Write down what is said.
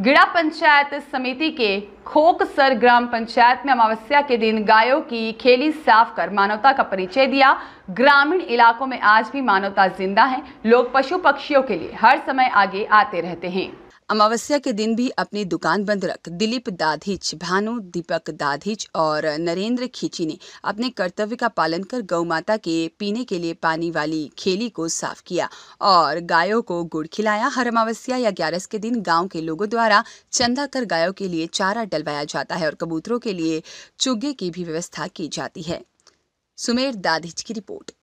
गिड़ा पंचायत समिति के खोकसर ग्राम पंचायत में अमावस्या के दिन गायों की खेली साफ कर मानवता का परिचय दिया ग्रामीण इलाकों में आज भी मानवता जिंदा है लोग पशु पक्षियों के लिए हर समय आगे आते रहते हैं अमावस्या के दिन भी अपनी दुकान बंद रख दिलीप दाधिच भानु दीपक दाधिच और नरेंद्र खींची ने अपने कर्तव्य का पालन कर गौ माता के पीने के लिए पानी वाली खेली को साफ किया और गायों को गुड़ खिलाया हर अमावस्या या ग्यारस के दिन गांव के लोगों द्वारा चंदा कर गायों के लिए चारा डलवाया जाता है और कबूतरों के लिए चुग्गे की भी व्यवस्था की जाती है सुमेर दाधिच की रिपोर्ट